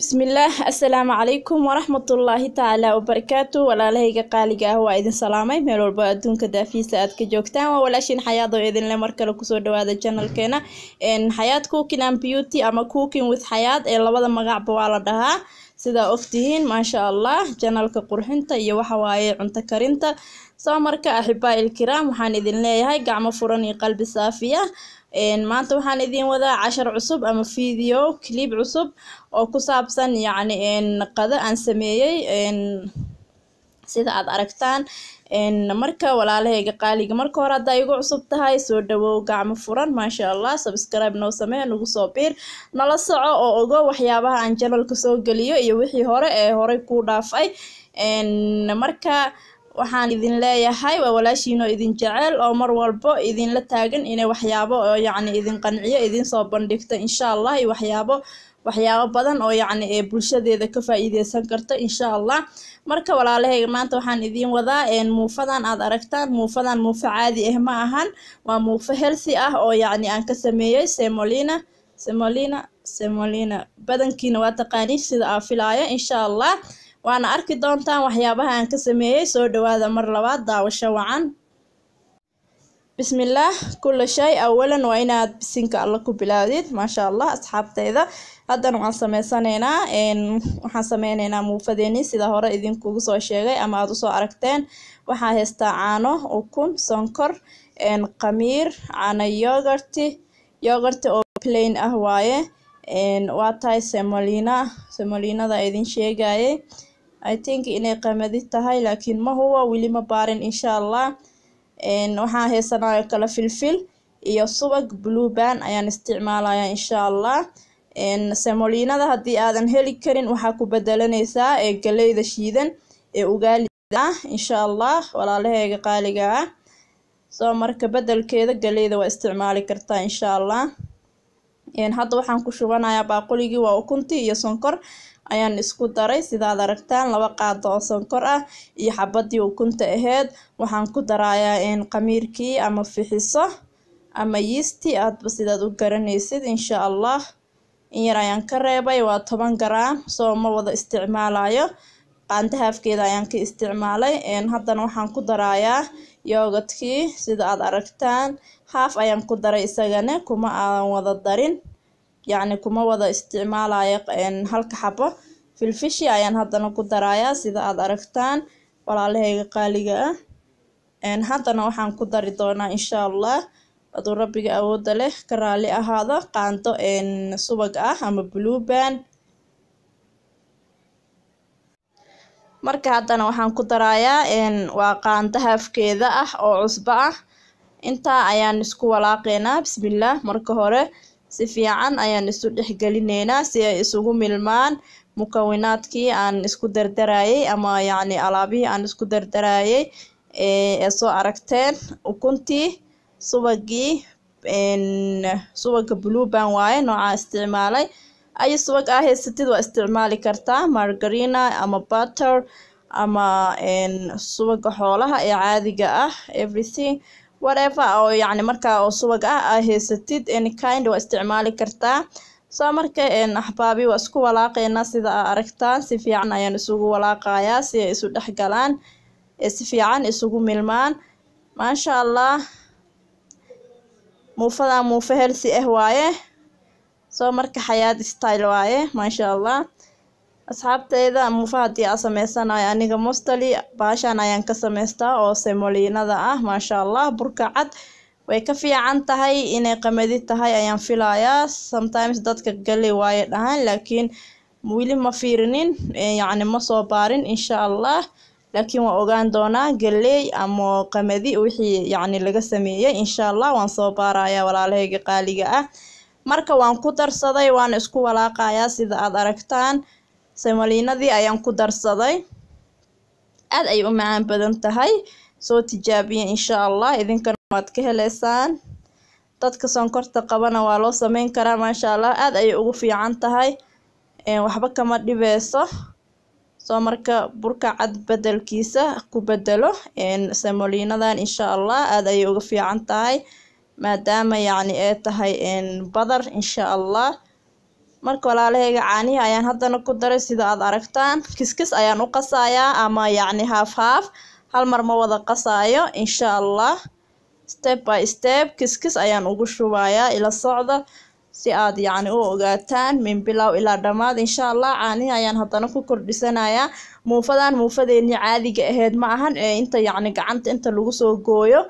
bismillaah assalaamu calaykum waraxmatullaahi tacaala wabarakaatu walaalahayga qaaliga ah waa idin salaamay meel walba adduunka daafiisa aad ka joogtaan waa walaashiin xayaad oo idinle mar kale kusoo dhawaada janalkeena xayaad cookin an beauty ama cooking with xayaad ee labada magacba waa la dhahaa sidaa og tihiin maasha allah janalka qurxinta iyo waxawaaye cunto karinta soo marka axibaa ah, ilkiraam waxaan idin leeyahay gacmo furan iyo qalbi saafiya maanta waxaan idin wadaa cashar cusub ama video clip cusub oo ku saabsan yacni qado aan sameeyey sida aad aragtaan marka walaalahayga qaaliga marka hore haddaa igu cusub tahay soo dhawow gacmo furan maasha allah subscribe noo samee nagu soo biir nala soco oo ogo waxyaabaha aan janalka soo geliyo iyo wixii hore ee horey kuu dhaafay marka waxaan idin leeyahay waa walaashiinoo idin jecel oo mar walbo idinla taagan inay waxyaabo oo yacni idin qanciyo idin soo bandhigta insha allah iyo waxyaabo waxyaabo badan oo yacni ee eh, bulshadeeda ka faa'iideysan iideysan karta insha allah marka walaalahayga maanta waxaan idiin wadaa muufadan aad aragtaan muufadan muufo caadi ah ma ahan waa muufo helsi ah oo yacni aan ka sameeyey semolina semolina semolina badankiina waa taqaaniin sida aa filaayo insha allah waana arki doontaan waxyaabaha aan ka sameeyey soo dhawaada mar labaad daawasho wacan bismillaah kula shay awalan waa inaad bisinka alla ku bilaadid maasha allah asxaabteyda haddana waxaan sameysanaynaa waxaan sameyneynaa muufadeeni sida hore idinkugu soo sheegay ama aada usoo aragteen waxaa heystaa caano ukun sonkor qamiir caano yogarti yogarti oo plain ah waaye waa tahay semolina semolinada idin sheegayay I think inay qamadi tahay laakiin ma hubo weli ma baarin insha allah waxaa heesanayo kala filfil iyo subag blueban ayaan isticmaalaya insha allah samoliinada haddii aadan heli karin waxaa ku bedelanaysaa ee galeyda shiidan ee ugaalida ah insha allah walaalaheega qaaliga ah soo marka bedelkeeda galeyda waa isticmaali kartaa insha allah hadda waxaan ku shubanayaa baaquligii waa ukuntii iyo sonkor ayaan isku daray sidaad aragtaan laba qaad oo sonkor ah iyo xabadii ukunta aheyd waxaan ku darayaa qamiirkii ama fixiso ama yisti aadba sidaad u garanaysid insha allah in yar ayaan ka reebay waa toban garaam soo ma wada isticmaalayo qaanta ayaan ka isticmaalay haddana waxaan ku darayaa yoogadkii sida aad aragtaan haaf ayaan ku daray isagana kuma aadan wada darin yacni kuma wada isticmaalaayo halka xabo filfishi ayaan haddana ku darayaa sida aad aragtaan walaalahayga qaaliga ah haddana waxaan ku dari doonaa insha allah aduu rabbiga awoodda leh ka raali ahaado qaando subag ah ama blueband marka haddana waxaan ku darayaa waa qaando haafkeeda ah oo cusbo ah intaa ayaan isku walaaqeynaa bismillaah marka hore si fiican ayaan isu dhexgelineynaa si ay isugu milmaan mukawinaadkii aan isku dardarayay ama yacni alaabihii aan isku dardarayay eh, ee soo aragteen ukuntii subagii subaga blue bluban waaye noocaa isticmaalay ayo subag ah haysatid waa isticmaali kartaa margarina ama butter ama subaga xoolaha ee caadiga ah everything whatever oo yacni markaa oo subag ah aa haysatid anykind waa isticmaali kartaa soo marka axbaabi waa isku walaaqeynaa sida aa aragtaan si fiican ayaan isugu walaaqayaa si ay isu dhexgalaan si fiican isugu milmaan maasha allah muufadan muufa helsi ah waaye soo marka xayaad style waaye maasha allah asxaabteyda mufaad a sameysanay aniga mostali baashaan ayaan ka sameystaa oo semoliinada ah maasha allah burka cad way ka fiican tahay inay qamadi tahay ayaan filayaa sometimes dadka galey waaye dhahaan laakiin wili ma fiirinin yacni ma soo baarin insha allah laakiin waan ogaan doonaa galeey ama qamadi wixii yacni laga sameeyey insha allah waan soo baarayaa walaalahayga qaaliga ah marka waan ku darsaday waan isku walaaqayaa sida aad aragtaan samaliinadii ayaan ku darsaday aad ayay u macaan badan tahay soo tijaabiya insha allah idinkana waad ka heleysaan dadka sonkorta qabana waa loo sameyn karaa maasha allah aad ayay ugu fiican tahay waxba kama dhibeyso soo marka burka cad bedelkiisa ku bedelo samoliinadan insha allah aad ayay uga fiican tahay maadaama yacni ee tahay badar insha allah marka walaalahayga caanihii ayaan haddana ku daray sida aad aragtaan kiskis ayaan u qasayaa ama yacni haaf haaf hal mar ma wada qasaayo insha allah step by step kiskis ayaan ugu shubayaa ila socda si aad yacni u ogaataan min bilow ilaa dhammaad insha allah caanihii ayaan haddana ku kordhisanayaa muufadan muufadeenii caadiga ahayd ma ahan ee inta yacni gacanta inta lagu soo gooyo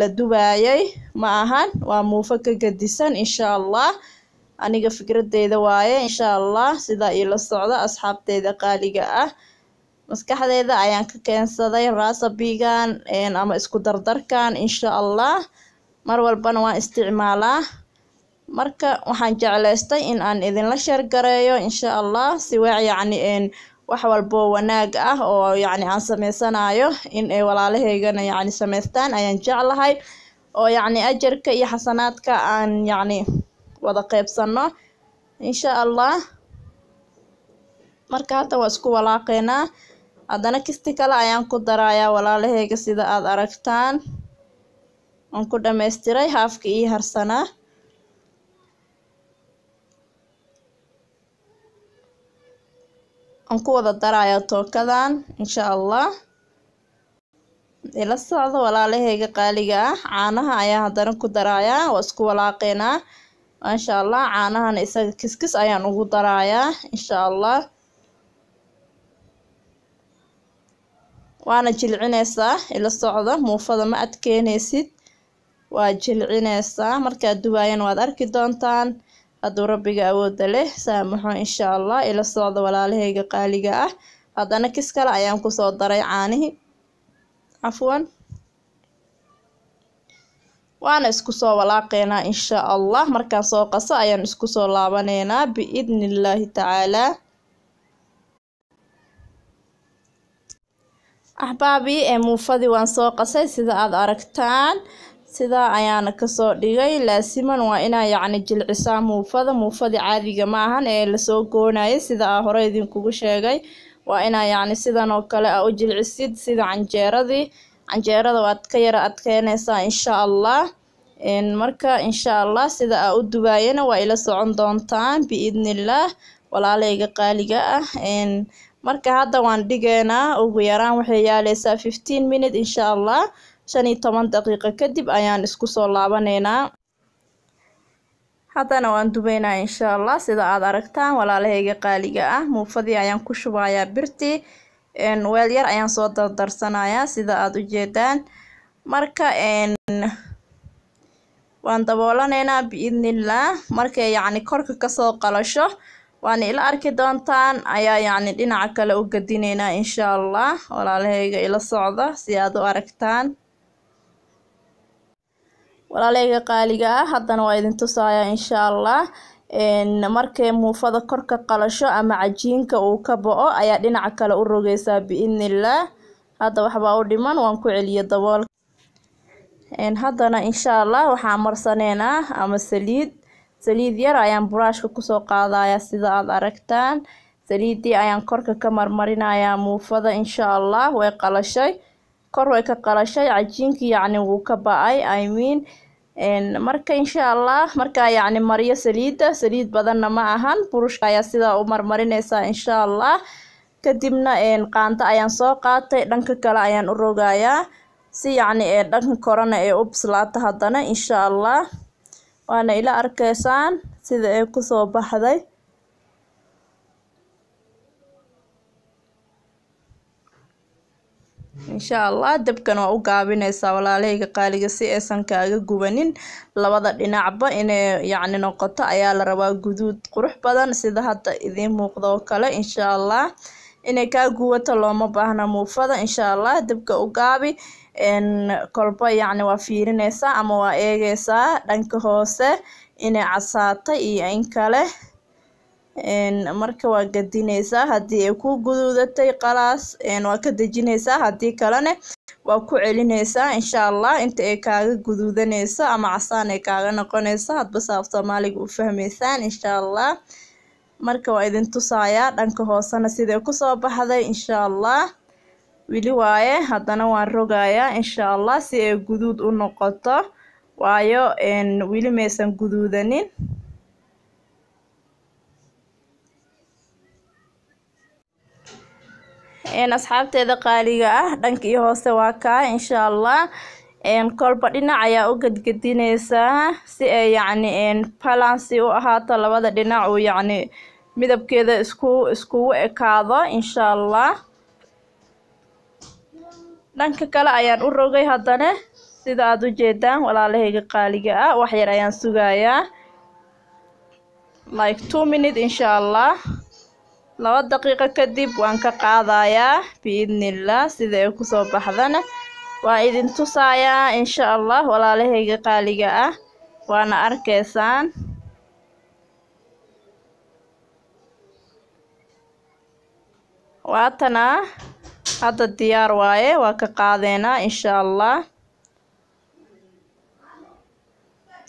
la dubaayay ma ahan waa muufo ka gadisan insha allah aniga fikradeeda waaye insha allah sidaa iila socda asxaabteeda qaaliga ah maskaxdeeda ayaan ka keensaday rasabigan ama isku dardarkan insha allah mar walbana waan isticmaalaa marka waxaan jeclaystay in aan idinla sheergareeyo insha allah si siwaac yacni wax walbo wanaag ah oo yacni aan samaysanayo in ay walaalahaygana yacni samaystaan ayaan jeclahay oo yacni ajarka iyo xasanaadka aan yacni wada qeybsano insha allah marka hadda waa isku walaaqeynaa haddana kisti kale ayaan ku darayaa walaalaheyga sida aad aragtaan aan ku dhamaystiray haafka ii harsanaa aan ku wada daraya tookadan insha allah ila socda walaalaheyga qaaliga ah caanaha ayaa haddana ku darayaa waa isku walaaqeynaa maasha allah caanahana isaga kiskis ayaan ugu darayaa insha allah waana jilcineysaa ila socda muufada ma adkeyneysid waa jilcineysaa markaad duwaayana waad arki doontaan hadduu rabbiga awoodda leh saamuxo insha allah ila socda walaalahayga qaaliga ah haddana kis kale ayaan kusoo daray caanihii cafwan waana isku soo walaaqeynaa inshaa allah markaan soo qaso ayaan isku soo laabaneynaa biidni illaahi tacaalaa axbaabii ee muufadii waan soo qasay sida aad aragtaan sidaa ayaana kasoo dhigay laasiman waa inaa yacni jilcisaa muufada muufadii caadiga ma ahan ee lasoo goonayay sida aa hore idinkugu sheegay waa inaa yacni sidan oo kale a u jilcisid sida canjeeradii canjeerada waad ka yara adkeyneysaa insha allah marka insha allah sida aa u dubaayana waa ila socon doontaan biidnillaah walaaleyga qaaliga ah marka hadda waan dhigeynaa ugu yaraan waxay yaaleysaa fifteen minute insha allah shan iyo toban daqiiqo kadib ayaan isku soo laabaneynaa haddana waan dubaynaa insha allah sida aad aragtaan walaalahayga qaaliga ah muufadii ayaan ku shubayaa birtii weel yar ayaan soo dardarsanayaa sida aada u jeedaan marka waan daboolanaynaa biidnillah markay yacni korka kasoo qalasho waana ila arki doontaan ayaa yacni dhinaca kale u gadinaynaa inshaa allah walaalahayga ila socda si aad u aragtaan walaalahayga qaaliga ah haddana waa idin tusaayaa insha allah markay muufada korka qalasho ama cajiinka uu ka bo-o ayaa dhinaca kale u rogeysaa biidnillaah hadda waxbaa u dhiman waan ku celiyo daboolka haddana insha allah waxaan marsaneynaa ama saliid saliid yar ayaan buraashka kusoo qaadaya sida aada aragtaan saliiddii ayaan korka ka marmarinayaa muufada insha allah way qalashay kor way ka qalashay cajiinkii yacni wuu ka ba-ay i mean marka insha allah markaa yacni maryo saliida saliid badanna ma ahan burushka ayaa sidaa u marmarinaysaa insha allah kadibna qaanto ayaan soo qaatay dhanka kale ayaan u rogayaa si yacni ee dhanka korena ee u bislaata haddana insha allah waana ila arkaysaan sida ee kusoo baxday insha allah dabkan waa u gaabinaysaa walaalahayga qaaliga si aysan kaaga gubanin labada dhinacba inay yacni noqoto ayaa la rabaa guduud qurux badan sida hadda idiin muuqdo oo kale insha allah inay kaa guwato looma baahna muufada insha allah dabka u gaabi kolba yacni waa fiirinaysaa ama waa eegaysaa dhanka hoose inay casaatay iyo in kale marka waa gadineysaa haddii ay ku guduudatay qalaas waa ka dejineysaa haddii kalena waa ku celineysaa insha allah inta ay kaaga guduudaneyso ama casaan ay kaaga noqoneyso hadba saaf soomaaliga u fahmeysaan insha allah marka waa idin tusaayaa dhanka hoosena siday kusoo baxday insha allah weli waaye haddana waan rogayaa insha allah si ay guduud u noqoto waayo weli maysan guduudanin asxaabteeda qaaliga ah dhankii hoose waa kaa insha allah kolba dhinac ayaa u gadgadineysaa si ay yacni balansi u ahaato labada dhinac uu yacni midabkeeda isku iskugu ekaado insha allah dhanka kale ayaan u rogay haddana sida aada u jeedaan walaalahayga qaaliga ah wax yar ayaan sugayaa like two minute insha allah laba daqiiqo kadib waan ka qaadayaa biidnillaah sida ay kusoo baxdana waa idin tusayaa insha allah walaalahayga qaaliga ah waana arkaysaan waatana hadda diyaar waaye waa ka qaadeynaa insha allah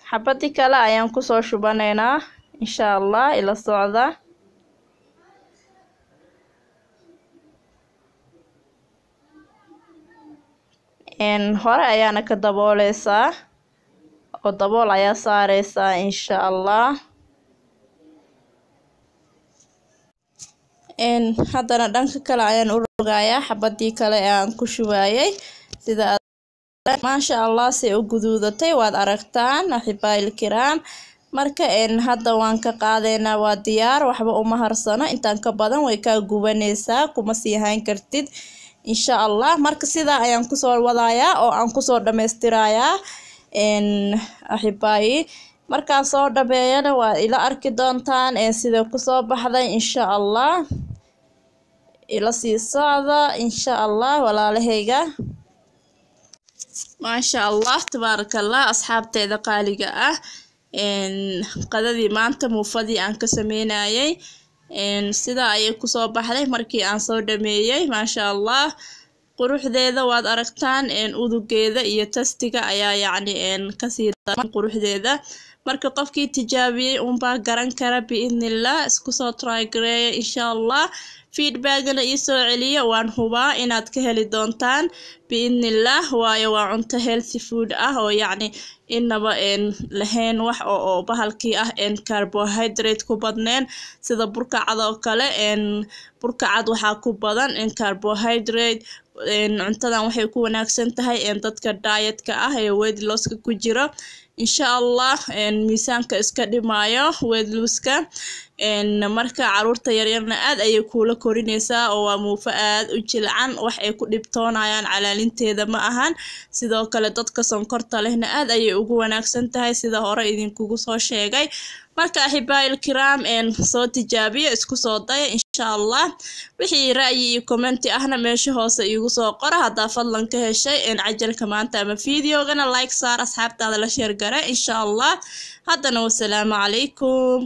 xabadii kale ayaan kusoo shubanaynaa insha allah ila socda hore ayaana ka dabooleysaa oo dabool ayaa saareysaa insha allah haddana dhanka kale ayaan u rogayaa xabadii kale ee aan ku shubaayay sida maasha allah se u guduudatay waad aragtaan axibaailkiraam marka hadda waan ka qaadaynaa waa diyaar waxba uma harsano intaan ka badan way kaa gubaneysaa kuma sii hayn kartid insha allah marka sidaa ayaan kusoo wadaayaa oo aan kusoo dhammaystirayaa axibaayi markaan soo dhabeeyana waa ila arki doontaan sida kusoo baxday insha allah ila sii socda insha allah walaalahayga maasha allah tabaarakallah asxaabteeda qaaliga ah qadadii maanta muufadii aan ka sameynayay sidaa ayay kusoo baxday markii aan soo dhameeyey maasha allah quruxdeeda waad aragtaan udugeeda iyo tastiga ayaa yacni kasii quruxdeeda marka qofkii tijaabiyey unbaa garan kara biidnillah iskusoo trygareeya insha allah feedbackna iisoo celiya waan hubaa inaad ka heli doontaan biidnillah waayo waa cunto healthy food ah oo yacni inaba lahayn wax oo bahalkii ah carbohydrate ku badneen sida burka cad oo kale burka cad waxaa ku badan carbohydrate cuntadan waxay ku wanaagsan tahay dadka daayatka ah ee weydlooska ku jiro insha allah miisaanka iska dhimaayo weydlooska marka caruurta yaryarna aad ayay kuula korinaysaa oo waa muufo aad u jilcan wax ay ku dhibtoonayaan calaalinteeda ma ahan sidoo kale dadka sonkorta lehna aad ayay ugu wanaagsan tahay sida hore idinkugu soo sheegay marka ilkiraam soo tijaabiya isku soo daya insha allah wixii ra'yi iyo commenti ahna meesha hoose iigu soo qora haddaa fadlan ka heshay in cajalka maanta ama videogana like saar asxaabtaada la sheergara insha allah haddana wasalaamu calaykum